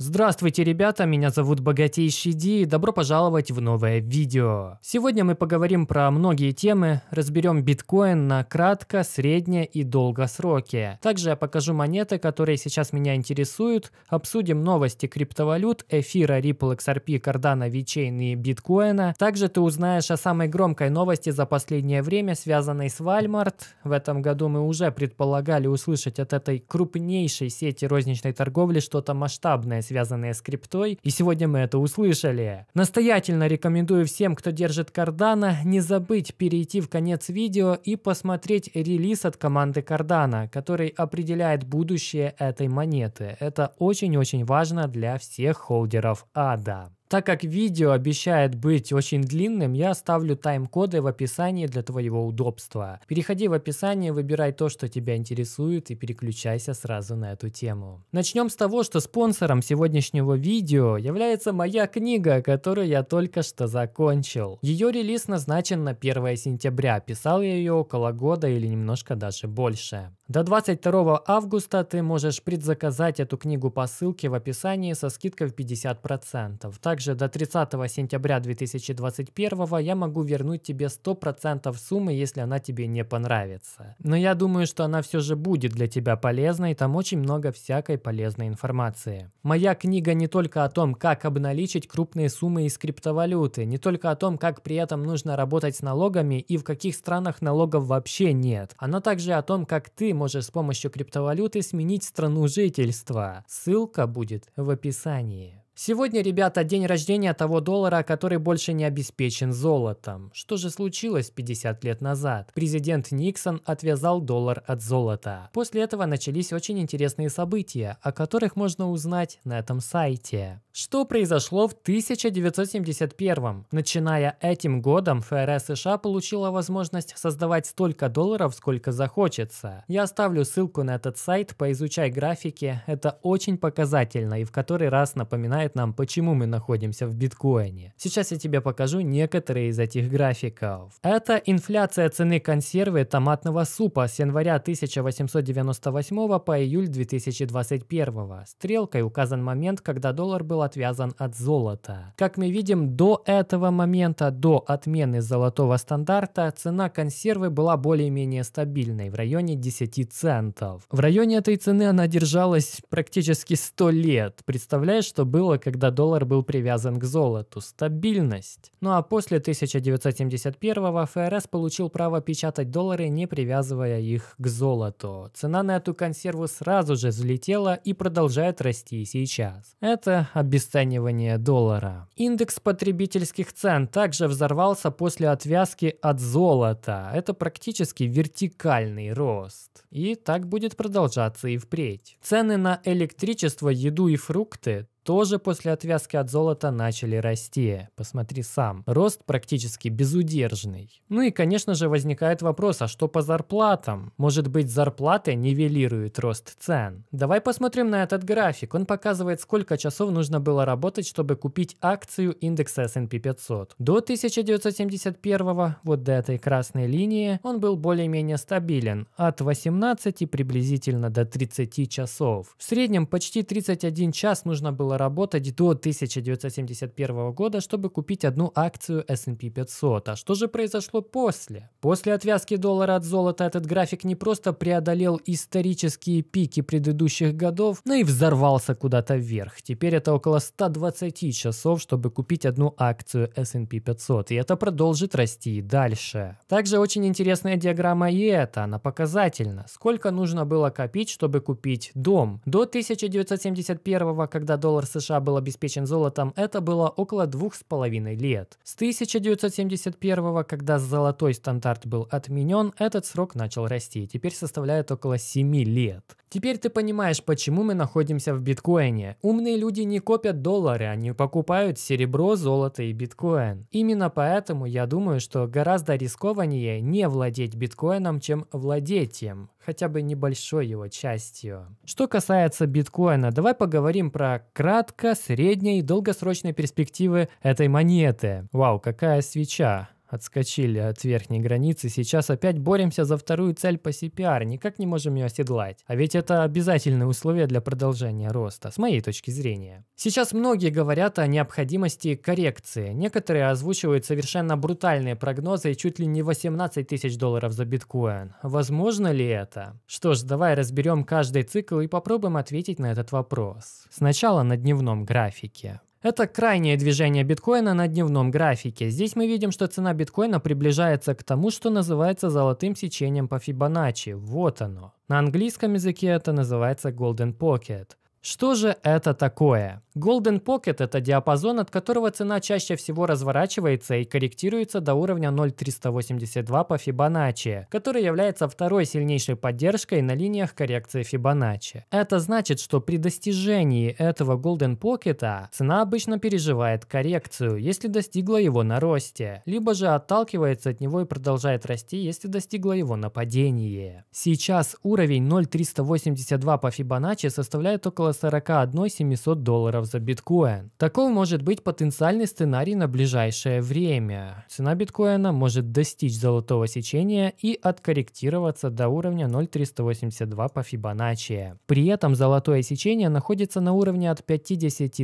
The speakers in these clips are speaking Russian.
Здравствуйте, ребята, меня зовут Богатейший Ди и добро пожаловать в новое видео. Сегодня мы поговорим про многие темы, разберем биткоин на кратко, средне и долгосроке. Также я покажу монеты, которые сейчас меня интересуют, обсудим новости криптовалют, эфира, Ripple, XRP, Cardano, VeChain и биткоина. Также ты узнаешь о самой громкой новости за последнее время, связанной с Walmart. В этом году мы уже предполагали услышать от этой крупнейшей сети розничной торговли что-то масштабное связанные с криптой, и сегодня мы это услышали. Настоятельно рекомендую всем, кто держит Кардана, не забыть перейти в конец видео и посмотреть релиз от команды Кардана, который определяет будущее этой монеты. Это очень-очень важно для всех холдеров ада. Так как видео обещает быть очень длинным, я оставлю тайм-коды в описании для твоего удобства. Переходи в описание, выбирай то, что тебя интересует и переключайся сразу на эту тему. Начнем с того, что спонсором сегодняшнего видео является моя книга, которую я только что закончил. Ее релиз назначен на 1 сентября, писал я ее около года или немножко даже больше. До 22 августа ты можешь предзаказать эту книгу по ссылке в описании со скидкой в 50%. Также до 30 сентября 2021 я могу вернуть тебе 100% суммы, если она тебе не понравится. Но я думаю, что она все же будет для тебя полезной, там очень много всякой полезной информации. Моя книга не только о том, как обналичить крупные суммы из криптовалюты, не только о том, как при этом нужно работать с налогами и в каких странах налогов вообще нет. Она также о том, как ты можешь с помощью криптовалюты сменить страну жительства. Ссылка будет в описании. Сегодня, ребята, день рождения того доллара, который больше не обеспечен золотом. Что же случилось 50 лет назад? Президент Никсон отвязал доллар от золота. После этого начались очень интересные события, о которых можно узнать на этом сайте что произошло в 1971. Начиная этим годом, ФРС США получила возможность создавать столько долларов, сколько захочется. Я оставлю ссылку на этот сайт, поизучай графики, это очень показательно и в который раз напоминает нам, почему мы находимся в биткоине. Сейчас я тебе покажу некоторые из этих графиков. Это инфляция цены консервы томатного супа с января 1898 по июль 2021. Стрелкой указан момент, когда доллар был отвязан от золота. Как мы видим, до этого момента, до отмены золотого стандарта, цена консервы была более-менее стабильной в районе 10 центов. В районе этой цены она держалась практически 100 лет. Представляешь, что было, когда доллар был привязан к золоту? Стабильность. Ну а после 1971 ФРС получил право печатать доллары, не привязывая их к золоту. Цена на эту консерву сразу же взлетела и продолжает расти сейчас. Это обязательно обесценивания доллара. Индекс потребительских цен также взорвался после отвязки от золота. Это практически вертикальный рост. И так будет продолжаться и впредь. Цены на электричество, еду и фрукты тоже после отвязки от золота начали расти. Посмотри сам. Рост практически безудержный. Ну и, конечно же, возникает вопрос, а что по зарплатам? Может быть, зарплаты нивелируют рост цен? Давай посмотрим на этот график. Он показывает, сколько часов нужно было работать, чтобы купить акцию индекса S&P 500. До 1971 вот до этой красной линии, он был более-менее стабилен, от 18 приблизительно до 30 часов. В среднем почти 31 час нужно было начала работать до 1971 года, чтобы купить одну акцию S&P 500. А что же произошло после? После отвязки доллара от золота этот график не просто преодолел исторические пики предыдущих годов, но и взорвался куда-то вверх. Теперь это около 120 часов, чтобы купить одну акцию S&P 500, и это продолжит расти и дальше. Также очень интересная диаграмма и эта, она показательна. Сколько нужно было копить, чтобы купить дом? До 1971 когда доллар США был обеспечен золотом, это было около двух с половиной лет. С 1971, когда золотой стандарт был отменен, этот срок начал расти и теперь составляет около 7 лет. Теперь ты понимаешь, почему мы находимся в биткоине. Умные люди не копят доллары, они покупают серебро, золото и биткоин. Именно поэтому я думаю, что гораздо рискованнее не владеть биткоином, чем владеть им, хотя бы небольшой его частью. Что касается биткоина, давай поговорим про кратко, средней и долгосрочной перспективы этой монеты. Вау, какая свеча отскочили от верхней границы, сейчас опять боремся за вторую цель по CPR, никак не можем ее оседлать. А ведь это обязательное условие для продолжения роста, с моей точки зрения. Сейчас многие говорят о необходимости коррекции. Некоторые озвучивают совершенно брутальные прогнозы и чуть ли не 18 тысяч долларов за биткоин. Возможно ли это? Что ж, давай разберем каждый цикл и попробуем ответить на этот вопрос. Сначала на дневном графике. Это крайнее движение биткоина на дневном графике. Здесь мы видим, что цена биткоина приближается к тому, что называется золотым сечением по Фибоначчи. Вот оно. На английском языке это называется Golden Pocket. Что же это такое? Golden Pocket – это диапазон, от которого цена чаще всего разворачивается и корректируется до уровня 0,382 по Fibonacci, который является второй сильнейшей поддержкой на линиях коррекции Fibonacci. Это значит, что при достижении этого Golden Pocket цена обычно переживает коррекцию, если достигла его на росте, либо же отталкивается от него и продолжает расти, если достигла его на падении. Сейчас уровень 0,382 по Fibonacci составляет около 41 700 долларов за биткоин. Такой может быть потенциальный сценарий на ближайшее время. Цена биткоина может достичь золотого сечения и откорректироваться до уровня 0,382 по Фибоначчи. При этом золотое сечение находится на уровне от 50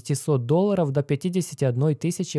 600 долларов до 51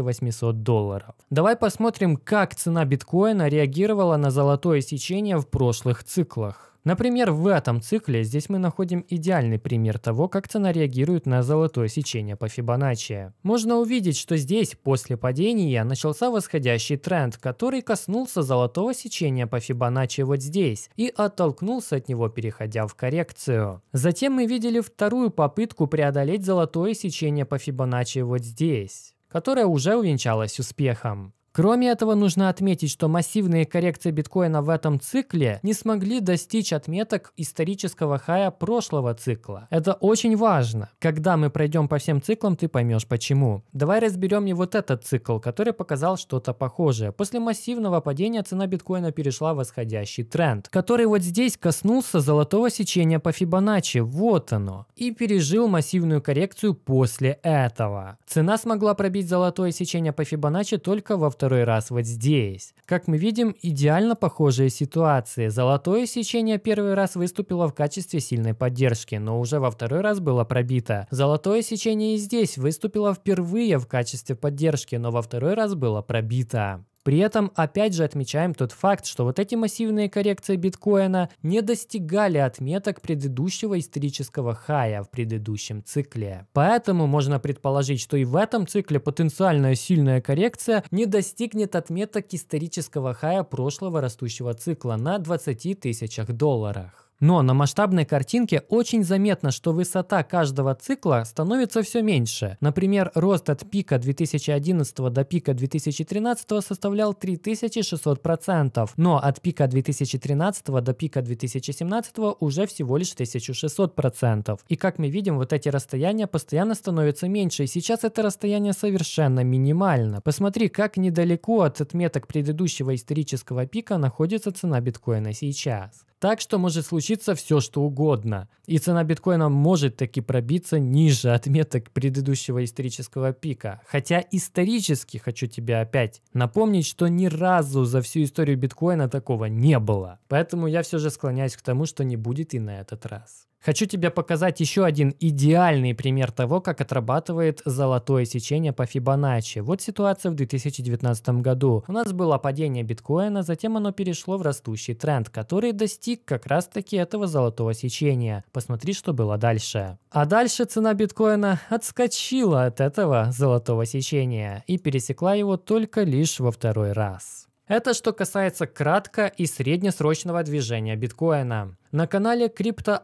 800 долларов. Давай посмотрим, как цена биткоина реагировала на золотое сечение в прошлых циклах. Например, в этом цикле здесь мы находим идеальный пример того, как цена реагирует на золотое сечение по Фибоначчи. Можно увидеть, что здесь после падения начался восходящий тренд, который коснулся золотого сечения по Фибоначчи вот здесь и оттолкнулся от него, переходя в коррекцию. Затем мы видели вторую попытку преодолеть золотое сечение по Фибоначчи вот здесь которая уже увенчалась успехом. Кроме этого, нужно отметить, что массивные коррекции биткоина в этом цикле не смогли достичь отметок исторического хая прошлого цикла. Это очень важно. Когда мы пройдем по всем циклам, ты поймешь почему. Давай разберем не вот этот цикл, который показал что-то похожее. После массивного падения цена биткоина перешла в восходящий тренд, который вот здесь коснулся золотого сечения по Фибоначчи, вот оно, и пережил массивную коррекцию после этого. Цена смогла пробить золотое сечение по Фибоначчи только во втором второй раз вот здесь. Как мы видим, идеально похожая ситуация. Золотое сечение первый раз выступило в качестве сильной поддержки, но уже во второй раз было пробито. Золотое сечение и здесь выступило впервые в качестве поддержки, но во второй раз было пробито. При этом опять же отмечаем тот факт, что вот эти массивные коррекции биткоина не достигали отметок предыдущего исторического хая в предыдущем цикле. Поэтому можно предположить, что и в этом цикле потенциальная сильная коррекция не достигнет отметок исторического хая прошлого растущего цикла на 20 тысячах долларах. Но на масштабной картинке очень заметно, что высота каждого цикла становится все меньше. Например, рост от пика 2011 до пика 2013 составлял 3600%, но от пика 2013 до пика 2017 уже всего лишь 1600%. И как мы видим, вот эти расстояния постоянно становятся меньше, и сейчас это расстояние совершенно минимально. Посмотри, как недалеко от отметок предыдущего исторического пика находится цена биткоина сейчас. Так что может случиться все что угодно. И цена биткоина может таки пробиться ниже отметок предыдущего исторического пика. Хотя исторически хочу тебе опять напомнить, что ни разу за всю историю биткоина такого не было. Поэтому я все же склоняюсь к тому, что не будет и на этот раз. Хочу тебе показать еще один идеальный пример того, как отрабатывает золотое сечение по Фибоначчи. Вот ситуация в 2019 году. У нас было падение биткоина, затем оно перешло в растущий тренд, который достиг как раз таки этого золотого сечения. Посмотри, что было дальше. А дальше цена биткоина отскочила от этого золотого сечения и пересекла его только лишь во второй раз. Это что касается кратко и среднесрочного движения биткоина. На канале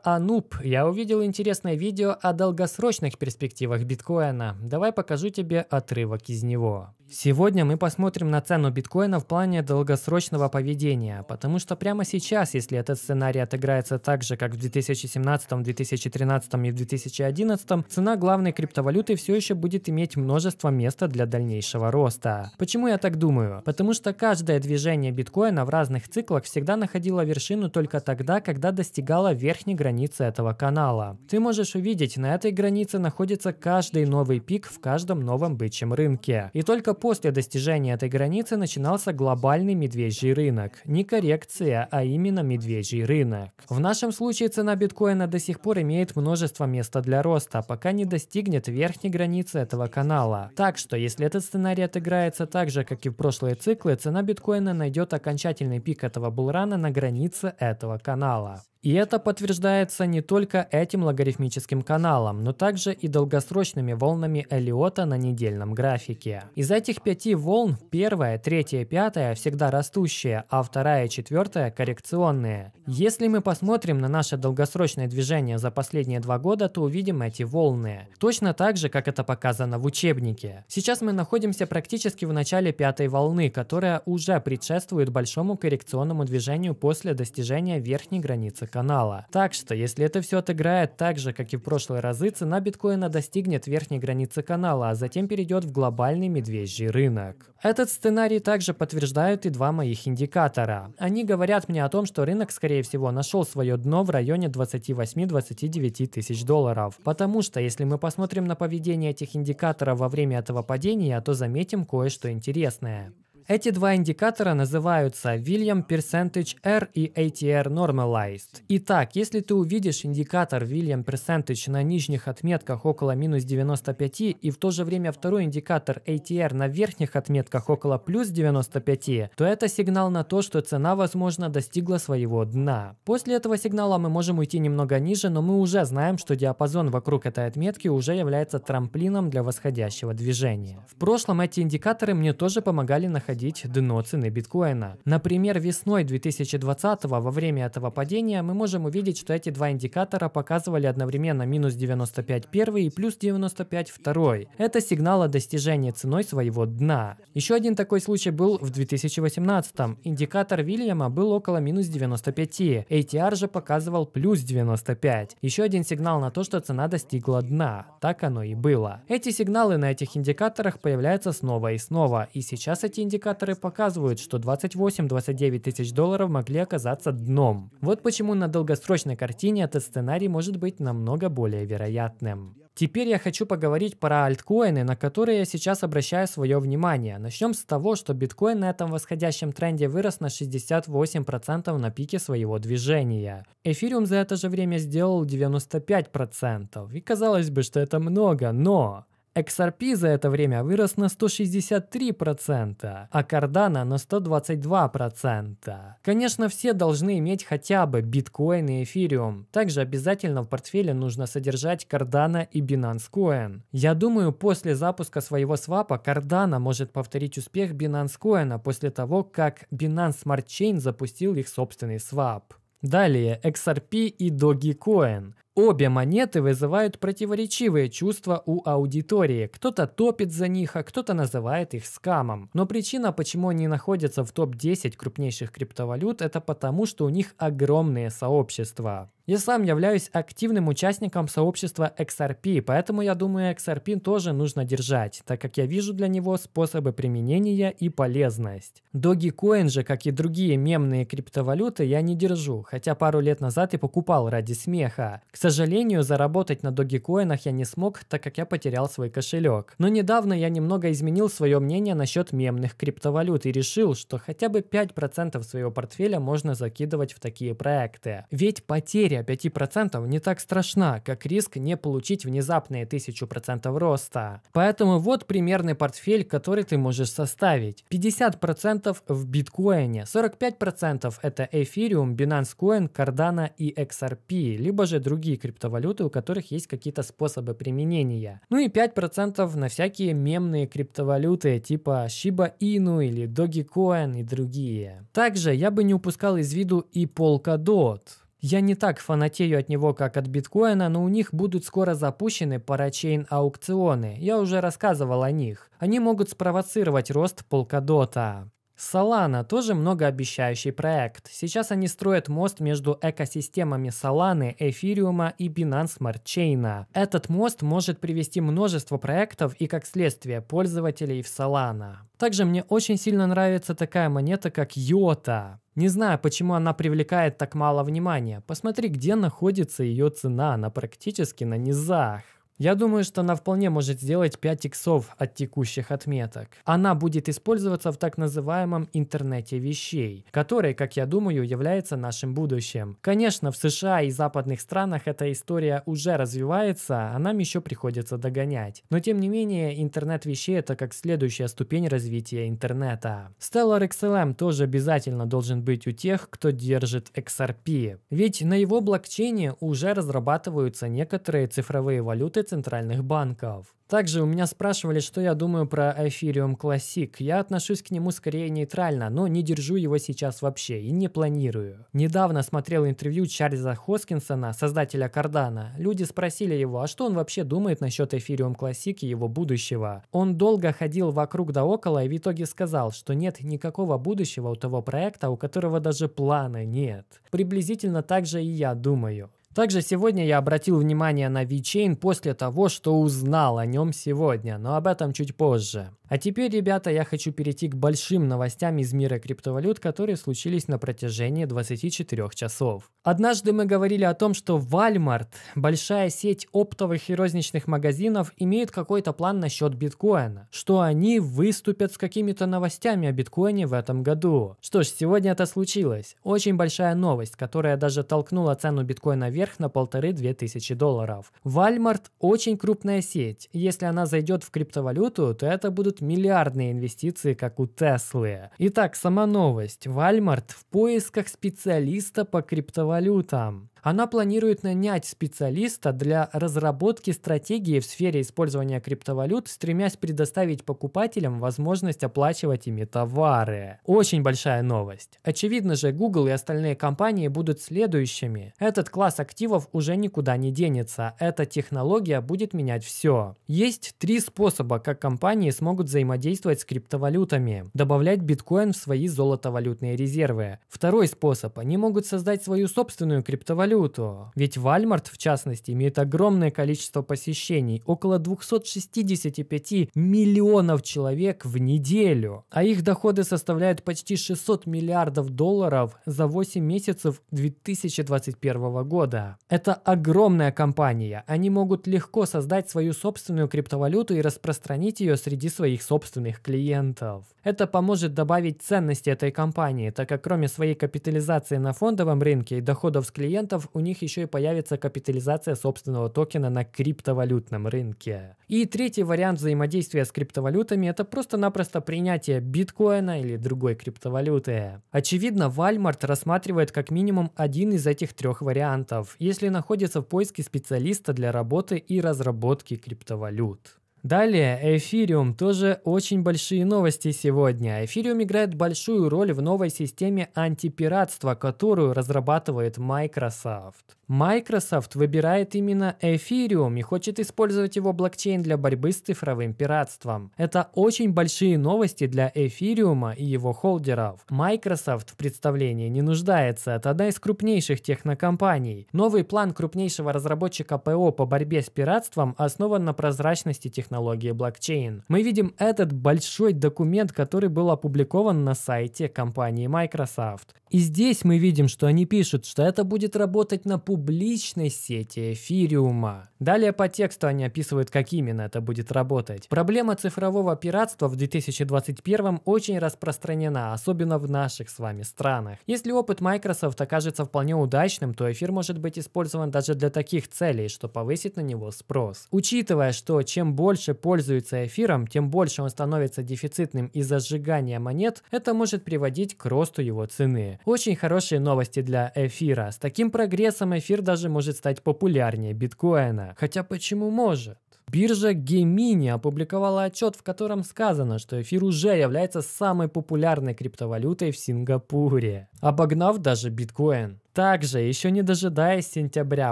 Ануб я увидел интересное видео о долгосрочных перспективах биткоина. Давай покажу тебе отрывок из него. Сегодня мы посмотрим на цену биткоина в плане долгосрочного поведения, потому что прямо сейчас, если этот сценарий отыграется так же, как в 2017, 2013 и 2011, цена главной криптовалюты все еще будет иметь множество места для дальнейшего роста. Почему я так думаю? Потому что каждое движение биткоина в разных циклах всегда находило вершину только тогда, когда достигала верхней границы этого канала. Ты можешь увидеть, на этой границе находится каждый новый пик в каждом новом бычьем рынке. И только после достижения этой границы начинался глобальный медвежий рынок. Не коррекция, а именно медвежий рынок. В нашем случае цена биткоина до сих пор имеет множество места для роста, пока не достигнет верхней границы этого канала. Так что, если этот сценарий отыграется так же, как и в прошлые циклы, цена биткоина найдет окончательный пик этого булрана на границе этого канала. И это подтверждается не только этим логарифмическим каналом, но также и долгосрочными волнами Эллиота на недельном графике. Из этих пяти волн первая, третья, и пятая всегда растущие, а вторая и четвертая коррекционные. Если мы посмотрим на наше долгосрочное движение за последние два года, то увидим эти волны. Точно так же, как это показано в учебнике. Сейчас мы находимся практически в начале пятой волны, которая уже предшествует большому коррекционному движению после достижения верхней границы странице канала. Так что, если это все отыграет так же, как и в прошлые разы, цена биткоина достигнет верхней границы канала, а затем перейдет в глобальный медвежий рынок. Этот сценарий также подтверждают и два моих индикатора. Они говорят мне о том, что рынок, скорее всего, нашел свое дно в районе 28-29 тысяч долларов. Потому что, если мы посмотрим на поведение этих индикаторов во время этого падения, то заметим кое-что интересное. Эти два индикатора называются William Percentage R и ATR Normalized. Итак, если ты увидишь индикатор William Percentage на нижних отметках около минус 95 и в то же время второй индикатор ATR на верхних отметках около плюс 95, то это сигнал на то, что цена, возможно, достигла своего дна. После этого сигнала мы можем уйти немного ниже, но мы уже знаем, что диапазон вокруг этой отметки уже является трамплином для восходящего движения. В прошлом эти индикаторы мне тоже помогали находить обходить дно цены биткоина. Например, весной 2020 во время этого падения мы можем увидеть, что эти два индикатора показывали одновременно минус 95 первый и плюс 95 второй. Это сигнал о достижении ценой своего дна. Еще один такой случай был в 2018. Индикатор Вильяма был около минус 95, ATR же показывал плюс 95. Еще один сигнал на то, что цена достигла дна. Так оно и было. Эти сигналы на этих индикаторах появляются снова и снова, и сейчас эти индикаторы индикаторы показывают, что 28-29 тысяч долларов могли оказаться дном. Вот почему на долгосрочной картине этот сценарий может быть намного более вероятным. Теперь я хочу поговорить про альткоины, на которые я сейчас обращаю свое внимание. Начнем с того, что биткоин на этом восходящем тренде вырос на 68% на пике своего движения. Эфириум за это же время сделал 95%. И казалось бы, что это много, но... XRP за это время вырос на 163%, а Cardano на 122%. Конечно, все должны иметь хотя бы биткоин и эфириум. Также обязательно в портфеле нужно содержать Cardano и Binance Coin. Я думаю, после запуска своего свапа Cardano может повторить успех Binance Coin после того, как Binance Smart Chain запустил их собственный свап. Далее XRP и Dogecoin. Обе монеты вызывают противоречивые чувства у аудитории. Кто-то топит за них, а кто-то называет их скамом. Но причина, почему они находятся в топ-10 крупнейших криптовалют, это потому, что у них огромные сообщества. Я сам являюсь активным участником сообщества XRP, поэтому я думаю, XRP тоже нужно держать, так как я вижу для него способы применения и полезность. Dogecoin же, как и другие мемные криптовалюты, я не держу, хотя пару лет назад и покупал ради смеха. К сожалению, заработать на догикоинах я не смог, так как я потерял свой кошелек. Но недавно я немного изменил свое мнение насчет мемных криптовалют и решил, что хотя бы 5% своего портфеля можно закидывать в такие проекты. Ведь потеря 5% не так страшна, как риск не получить внезапные 1000% роста. Поэтому вот примерный портфель, который ты можешь составить. 50% в биткоине, 45% это эфириум, Binance Coin, Cardano и XRP, либо же другие другие криптовалюты, у которых есть какие-то способы применения. Ну и 5% на всякие мемные криптовалюты типа Shiba Inu или Dogecoin и другие. Также я бы не упускал из виду и Polkadot. Я не так фанатею от него, как от биткоина, но у них будут скоро запущены парачейн аукционы. Я уже рассказывал о них. Они могут спровоцировать рост полкадота. Solana тоже многообещающий проект. Сейчас они строят мост между экосистемами Solana, Эфириума и Binance Smart Chain. Этот мост может привести множество проектов и, как следствие, пользователей в Solana. Также мне очень сильно нравится такая монета, как Йота. Не знаю, почему она привлекает так мало внимания. Посмотри, где находится ее цена. Она практически на низах. Я думаю, что она вполне может сделать 5 иксов от текущих отметок. Она будет использоваться в так называемом интернете вещей, который, как я думаю, является нашим будущим. Конечно, в США и западных странах эта история уже развивается, а нам еще приходится догонять. Но тем не менее, интернет вещей это как следующая ступень развития интернета. Stellar XLM эм тоже обязательно должен быть у тех, кто держит XRP. Ведь на его блокчейне уже разрабатываются некоторые цифровые валюты центральных банков. Также у меня спрашивали, что я думаю про Ethereum Classic. Я отношусь к нему скорее нейтрально, но не держу его сейчас вообще и не планирую. Недавно смотрел интервью Чарльза Хоскинсона, создателя Кардана. Люди спросили его, а что он вообще думает насчет Ethereum Classic и его будущего. Он долго ходил вокруг да около и в итоге сказал, что нет никакого будущего у того проекта, у которого даже плана нет. Приблизительно так же и я думаю. Также сегодня я обратил внимание на VeChain после того, что узнал о нем сегодня, но об этом чуть позже. А теперь, ребята, я хочу перейти к большим новостям из мира криптовалют, которые случились на протяжении 24 часов. Однажды мы говорили о том, что Walmart, большая сеть оптовых и розничных магазинов, имеет какой-то план насчет биткоина, что они выступят с какими-то новостями о биткоине в этом году. Что ж, сегодня это случилось. Очень большая новость, которая даже толкнула цену биткоина вверх вверх на 1,5-2 тысячи долларов. Walmart очень крупная сеть. Если она зайдет в криптовалюту, то это будут миллиардные инвестиции, как у Теслы. Итак, сама новость. Walmart в поисках специалиста по криптовалютам. Она планирует нанять специалиста для разработки стратегии в сфере использования криптовалют, стремясь предоставить покупателям возможность оплачивать ими товары. Очень большая новость. Очевидно же, Google и остальные компании будут следующими. Этот класс активов уже никуда не денется. Эта технология будет менять все. Есть три способа, как компании смогут взаимодействовать с криптовалютами. Добавлять биткоин в свои золотовалютные резервы. Второй способ. Они могут создать свою собственную криптовалюту валюту. Ведь Вальмарт, в частности, имеет огромное количество посещений, около 265 миллионов человек в неделю. А их доходы составляют почти 600 миллиардов долларов за 8 месяцев 2021 года. Это огромная компания. Они могут легко создать свою собственную криптовалюту и распространить ее среди своих собственных клиентов. Это поможет добавить ценности этой компании, так как кроме своей капитализации на фондовом рынке и доходов с клиентов, токенов у них еще и появится капитализация собственного токена на криптовалютном рынке. И третий вариант взаимодействия с криптовалютами – это просто-напросто принятие биткоина или другой криптовалюты. Очевидно, Walmart рассматривает как минимум один из этих трех вариантов, если находится в поиске специалиста для работы и разработки криптовалют. Далее, эфириум. Тоже очень большие новости сегодня. Эфириум играет большую роль в новой системе антипиратства, которую разрабатывает Microsoft. Microsoft выбирает именно эфириум и хочет использовать его блокчейн для борьбы с цифровым пиратством. Это очень большие новости для эфириума и его холдеров. Microsoft в представлении не нуждается, это одна из крупнейших технокомпаний. Новый план крупнейшего разработчика ПО по борьбе с пиратством основан на прозрачности технологий технологии блокчейн. Мы видим этот большой документ, который был опубликован на сайте компании Microsoft. И здесь мы видим, что они пишут, что это будет работать на публичной сети эфириума. Далее по тексту они описывают, как именно это будет работать. Проблема цифрового пиратства в 2021 очень распространена, особенно в наших с вами странах. Если опыт Microsoft окажется вполне удачным, то эфир может быть использован даже для таких целей, что повысит на него спрос. Учитывая, что чем больше пользуется эфиром, тем больше он становится дефицитным из-за сжигания монет, это может приводить к росту его цены. Очень хорошие новости для эфира. С таким прогрессом эфир даже может стать популярнее биткоина. Хотя почему может? Биржа Gemini опубликовала отчет, в котором сказано, что эфир уже является самой популярной криптовалютой в Сингапуре, обогнав даже биткоин. Также, еще не дожидаясь сентября,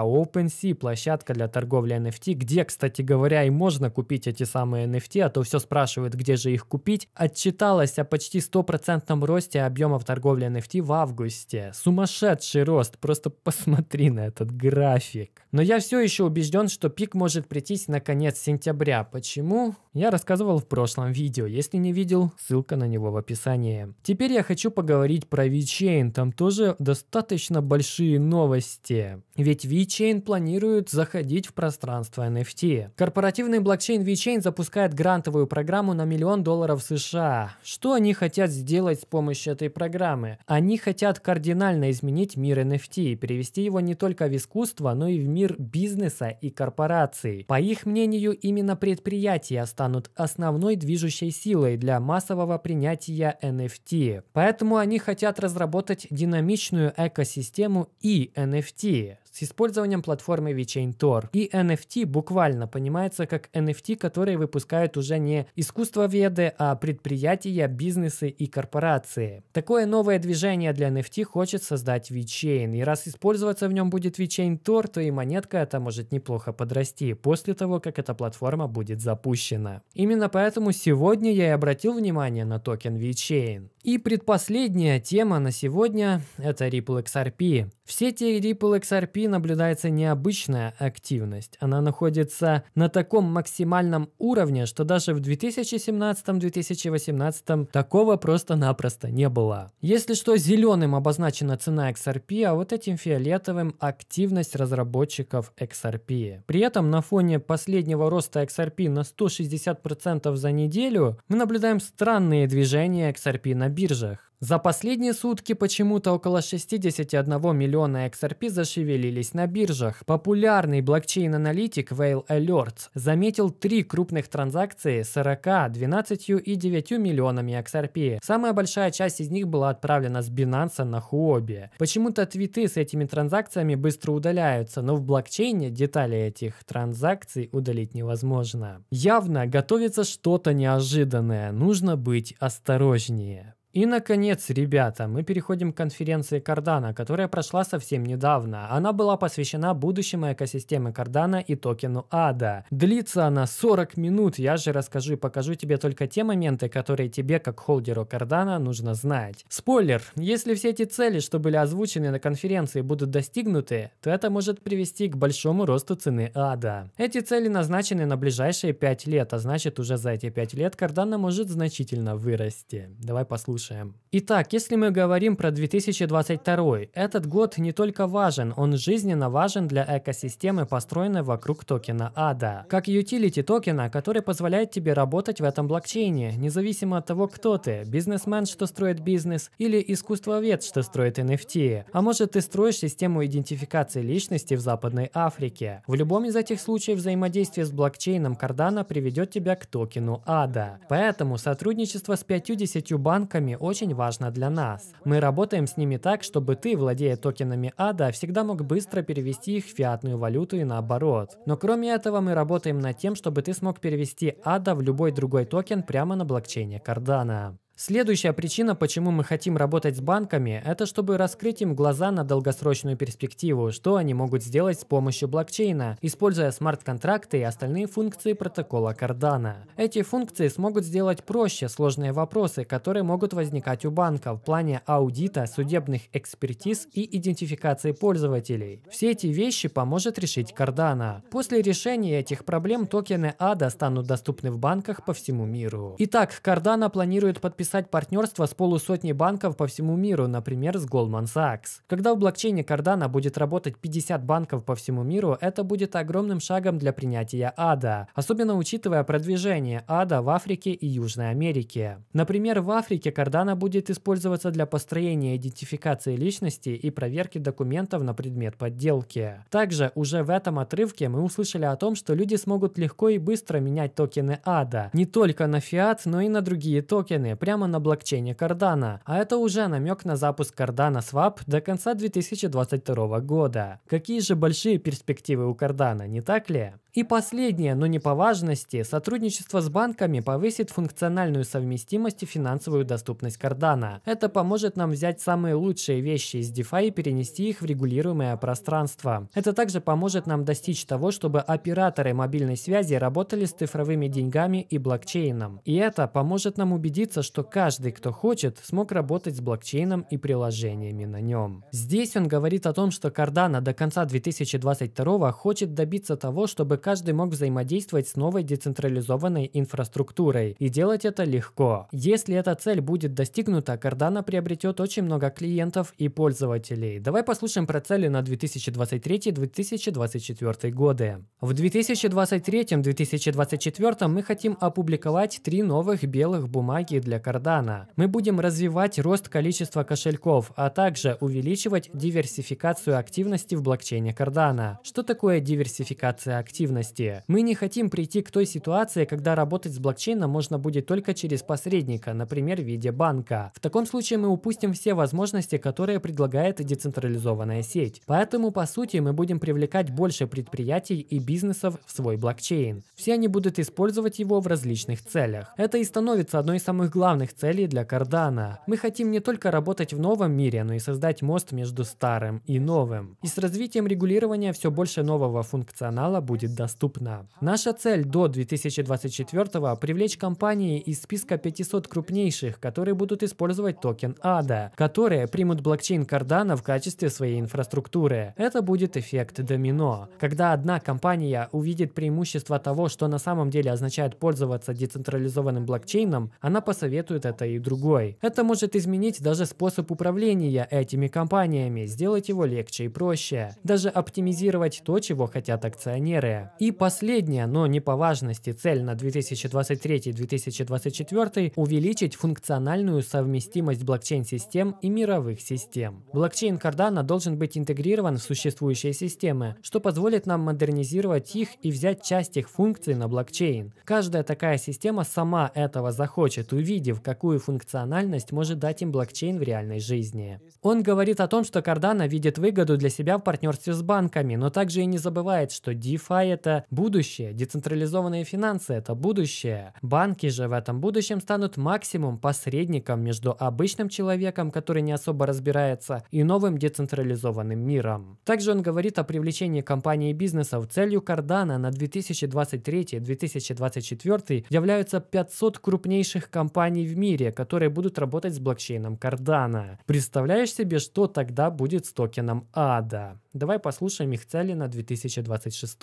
OpenSea, площадка для торговли NFT, где, кстати говоря, и можно купить эти самые NFT, а то все спрашивают, где же их купить, отчиталась о почти стопроцентном росте объемов торговли NFT в августе. Сумасшедший рост, просто посмотри на этот график. Но я все еще убежден, что пик может прийтись на конец сентября. Почему? Я рассказывал в прошлом видео, если не видел, ссылка на него в описании. Теперь я хочу поговорить про VeChain, там тоже достаточно большой большие новости. Ведь VeChain планирует заходить в пространство NFT. Корпоративный блокчейн VeChain запускает грантовую программу на миллион долларов США. Что они хотят сделать с помощью этой программы? Они хотят кардинально изменить мир NFT и перевести его не только в искусство, но и в мир бизнеса и корпораций. По их мнению, именно предприятия станут основной движущей силой для массового принятия NFT. Поэтому они хотят разработать динамичную экосистему тему и NFT с использованием платформы VeChain Tor. И NFT буквально понимается как NFT, которые выпускают уже не искусствоведы, а предприятия, бизнесы и корпорации. Такое новое движение для NFT хочет создать VeChain, и раз использоваться в нем будет VeChain Tor, то и монетка эта может неплохо подрасти после того, как эта платформа будет запущена. Именно поэтому сегодня я и обратил внимание на токен VeChain. И предпоследняя тема на сегодня – это Ripple XRP. Все те Ripple XRP, наблюдается необычная активность. Она находится на таком максимальном уровне, что даже в 2017-2018 такого просто-напросто не было. Если что, зеленым обозначена цена XRP, а вот этим фиолетовым активность разработчиков XRP. При этом на фоне последнего роста XRP на 160% за неделю мы наблюдаем странные движения XRP на биржах. За последние сутки почему-то около 61 миллиона XRP зашевелились на биржах. Популярный блокчейн-аналитик Whale Alerts заметил три крупных транзакции с 40, 12 и 9 миллионами XRP. Самая большая часть из них была отправлена с Binance на Huobi. Почему-то твиты с этими транзакциями быстро удаляются, но в блокчейне детали этих транзакций удалить невозможно. Явно готовится что-то неожиданное, нужно быть осторожнее. И, наконец, ребята, мы переходим к конференции Cardano, которая прошла совсем недавно. Она была посвящена будущему экосистемы Cardano и токену ADA. Длится она 40 минут, я же расскажу и покажу тебе только те моменты, которые тебе, как холдеру Cardano, нужно знать. Спойлер, если все эти цели, что были озвучены на конференции, будут достигнуты, то это может привести к большому росту цены ADA. Эти цели назначены на ближайшие 5 лет, а значит уже за эти 5 лет Cardano может значительно вырасти. Давай послушаем слушаем. Итак, если мы говорим про 2022, этот год не только важен, он жизненно важен для экосистемы, построенной вокруг токена ADA, как utility токена, который позволяет тебе работать в этом блокчейне, независимо от того, кто ты, бизнесмен, что строит бизнес, или искусствовед, что строит NFT. А может, ты строишь систему идентификации личности в Западной Африке. В любом из этих случаев взаимодействие с блокчейном Cardano приведет тебя к токену ADA. Поэтому сотрудничество с 50 банками очень важно для нас. Мы работаем с ними так, чтобы ты, владея токенами ада, всегда мог быстро перевести их в фиатную валюту и наоборот. Но кроме этого мы работаем над тем, чтобы ты смог перевести ада в любой другой токен прямо на блокчейне Cardano. Следующая причина, почему мы хотим работать с банками, это чтобы раскрыть им глаза на долгосрочную перспективу, что они могут сделать с помощью блокчейна, используя смарт-контракты и остальные функции протокола Cardano. Эти функции смогут сделать проще сложные вопросы, которые могут возникать у банка в плане аудита, судебных экспертиз и идентификации пользователей. Все эти вещи поможет решить Cardano. После решения этих проблем токены ADA станут доступны в банках по всему миру. Итак, Cardano планирует подписать подписать партнерство с полусотней банков по всему миру, например, с Goldman Sachs. Когда в блокчейне Cardano будет работать 50 банков по всему миру, это будет огромным шагом для принятия ADA, особенно учитывая продвижение ADA в Африке и Южной Америке. Например, в Африке Cardano будет использоваться для построения идентификации личности и проверки документов на предмет подделки. Также уже в этом отрывке мы услышали о том, что люди смогут легко и быстро менять токены ADA не только на фиат, но и на другие токены, прямо прямо на блокчейне Cardano, а это уже намек на запуск Cardano Swap до конца 2022 года. Какие же большие перспективы у Cardano, не так ли? И последнее, но не по важности, сотрудничество с банками повысит функциональную совместимость и финансовую доступность кардана. Это поможет нам взять самые лучшие вещи из DeFi и перенести их в регулируемое пространство. Это также поможет нам достичь того, чтобы операторы мобильной связи работали с цифровыми деньгами и блокчейном. И это поможет нам убедиться, что каждый, кто хочет, смог работать с блокчейном и приложениями на нем. Здесь он говорит о том, что Cardano до конца 2022 хочет добиться того, чтобы каждый мог взаимодействовать с новой децентрализованной инфраструктурой. И делать это легко. Если эта цель будет достигнута, Cardano приобретет очень много клиентов и пользователей. Давай послушаем про цели на 2023-2024 годы. В 2023-2024 мы хотим опубликовать три новых белых бумаги для Cardano. Мы будем развивать рост количества кошельков, а также увеличивать диверсификацию активности в блокчейне Cardano. Что такое диверсификация активности? эффективности. Мы не хотим прийти к той ситуации, когда работать с блокчейном можно будет только через посредника, например, в виде банка. В таком случае мы упустим все возможности, которые предлагает децентрализованная сеть. Поэтому, по сути, мы будем привлекать больше предприятий и бизнесов в свой блокчейн. Все они будут использовать его в различных целях. Это и становится одной из самых главных целей для Кардана. Мы хотим не только работать в новом мире, но и создать мост между старым и новым. И с развитием регулирования все больше нового функционала будет доступна. Наша цель до 2024 го привлечь компании из списка 500 крупнейших, которые будут использовать токен ADA, которые примут блокчейн Cardano в качестве своей инфраструктуры. Это будет эффект домино. Когда одна компания увидит преимущество того, что на самом деле означает пользоваться децентрализованным блокчейном, она посоветует это и другой. Это может изменить даже способ управления этими компаниями, сделать его легче и проще, даже оптимизировать то, чего хотят акционеры и последняя, но не по важности, цель на 2023-2024 – увеличить функциональную совместимость блокчейн-систем и мировых систем. Блокчейн Кардана должен быть интегрирован в существующие системы, что позволит нам модернизировать их и взять часть их функций на блокчейн. Каждая такая система сама этого захочет, увидев, какую функциональность может дать им блокчейн в реальной жизни. Он говорит о том, что Кардана видит выгоду для себя в партнерстве с банками, но также и не забывает, что DeFi это будущее, децентрализованные финансы – это будущее. Банки же в этом будущем станут максимум посредником между обычным человеком, который не особо разбирается, и новым децентрализованным миром. Также он говорит о привлечении компаний и бизнесов. Целью Кардана на 2023-2024 являются 500 крупнейших компаний в мире, которые будут работать с блокчейном Кардана. Представляешь себе, что тогда будет с токеном ADA? Давай послушаем их цели на 2026.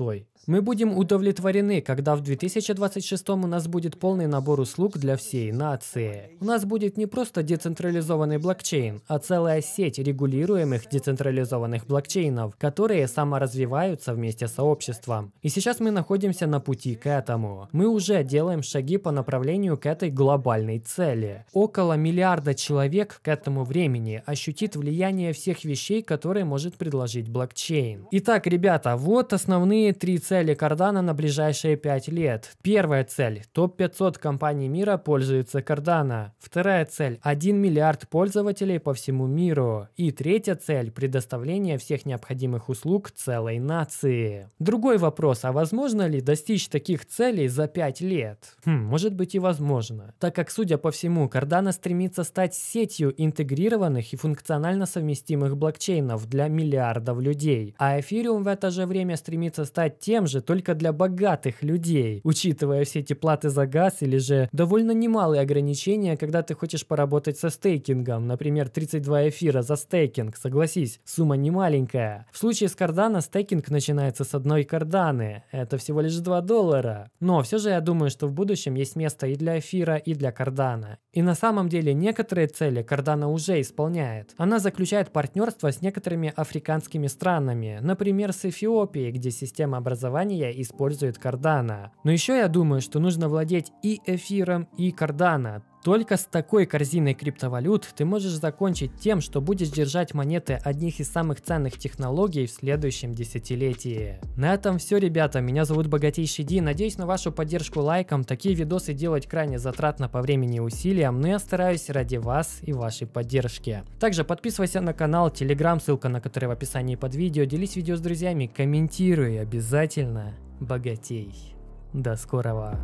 Мы будем удовлетворены, когда в 2026 у нас будет полный набор услуг для всей нации. У нас будет не просто децентрализованный блокчейн, а целая сеть регулируемых децентрализованных блокчейнов, которые саморазвиваются вместе с сообществом. И сейчас мы находимся на пути к этому. Мы уже делаем шаги по направлению к этой глобальной цели. Около миллиарда человек к этому времени ощутит влияние всех вещей, которые может предложить блокчейн. Итак, ребята, вот основные три цели цели Кардана на ближайшие 5 лет. Первая цель – топ-500 компаний мира пользуются Кардана. Вторая цель – 1 миллиард пользователей по всему миру. И третья цель – предоставление всех необходимых услуг целой нации. Другой вопрос – а возможно ли достичь таких целей за 5 лет? Хм, может быть и возможно, так как, судя по всему, Кардана стремится стать сетью интегрированных и функционально совместимых блокчейнов для миллиардов людей, а эфириум в это же время стремится стать тем, тем же, только для богатых людей, учитывая все эти платы за газ или же довольно немалые ограничения, когда ты хочешь поработать со стейкингом, например, 32 эфира за стейкинг, согласись, сумма не маленькая. В случае с кардана стейкинг начинается с одной карданы, это всего лишь 2 доллара. Но все же я думаю, что в будущем есть место и для эфира, и для кардана. И на самом деле некоторые цели кардана уже исполняет. Она заключает партнерство с некоторыми африканскими странами, например, с Эфиопией, где система образования образования использует Кардана, Но еще я думаю, что нужно владеть и эфиром, и Кардана. Только с такой корзиной криптовалют ты можешь закончить тем, что будешь держать монеты одних из самых ценных технологий в следующем десятилетии. На этом все, ребята. Меня зовут Богатейший Ди. Надеюсь на вашу поддержку лайком. Такие видосы делать крайне затратно по времени и усилиям, но я стараюсь ради вас и вашей поддержки. Также подписывайся на канал, телеграм, ссылка на который в описании под видео. Делись видео с друзьями, комментируй обязательно. Богатей. До скорого.